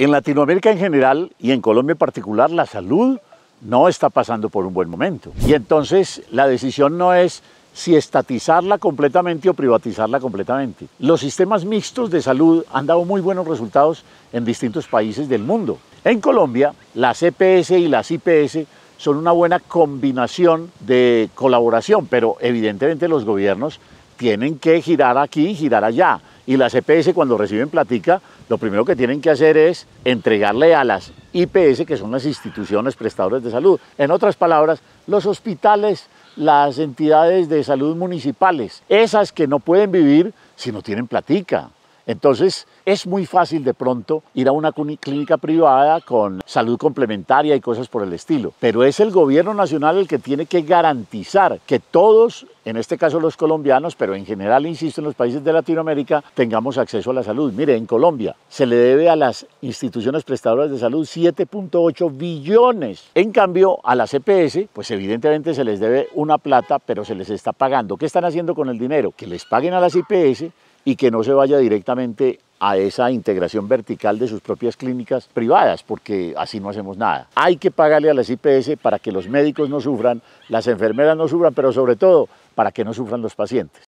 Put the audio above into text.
En Latinoamérica en general y en Colombia en particular, la salud no está pasando por un buen momento. Y entonces la decisión no es si estatizarla completamente o privatizarla completamente. Los sistemas mixtos de salud han dado muy buenos resultados en distintos países del mundo. En Colombia, las EPS y las IPS son una buena combinación de colaboración, pero evidentemente los gobiernos tienen que girar aquí y girar allá. Y las EPS cuando reciben platica, lo primero que tienen que hacer es entregarle a las IPS, que son las instituciones prestadoras de salud. En otras palabras, los hospitales, las entidades de salud municipales, esas que no pueden vivir si no tienen platica. Entonces, es muy fácil de pronto ir a una clínica privada con salud complementaria y cosas por el estilo, pero es el gobierno nacional el que tiene que garantizar que todos en este caso los colombianos, pero en general, insisto, en los países de Latinoamérica, tengamos acceso a la salud. Mire, en Colombia se le debe a las instituciones prestadoras de salud 7.8 billones. En cambio, a las CPS, e pues evidentemente se les debe una plata, pero se les está pagando. ¿Qué están haciendo con el dinero? Que les paguen a las IPS e y que no se vaya directamente a esa integración vertical de sus propias clínicas privadas, porque así no hacemos nada. Hay que pagarle a las IPS para que los médicos no sufran, las enfermeras no sufran, pero sobre todo para que no sufran los pacientes.